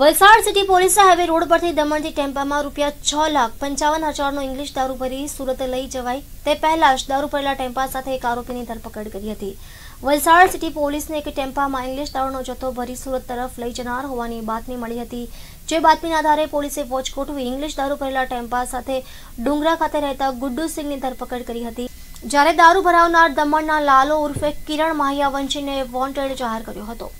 Valsad city પોલીસે હવે road પરથી દમણથી ટેમ્પામાં રૂપિયા છ લાખ પંચાવન હજારનો ઇંગ્લિશ દારૂ ભરી સુરત લઈ જવાય તે પહેલા જ દારૂ ભરેલા ટેમ્પા સાથે એક આરોપીની ધરપકડ કરી હતી વલસાડ સિટી પોલીસને એક ટેમ્પામાં ઇંગ્લિશ દારૂનો જથ્થો ભરી સુરત તરફ લઈ જનાર હોવાની બાતમી મળી હતી જે બાતમીના આધારે પોલીસે વોચ ગોઠવી ઇંગ્લિશ દારૂ ભરેલા ટેમ્પા સાથે ડુંગરા ખાતે રહેતા ગુડ્ડુ સિંહની ધરપકડ કરી હતી જ્યારે દારૂ ભરાવનાર દમણના લાલો ઉર્ફે કિરણ માહિયા વંશીને વોન્ટેડ જાહેર કર્યો હતો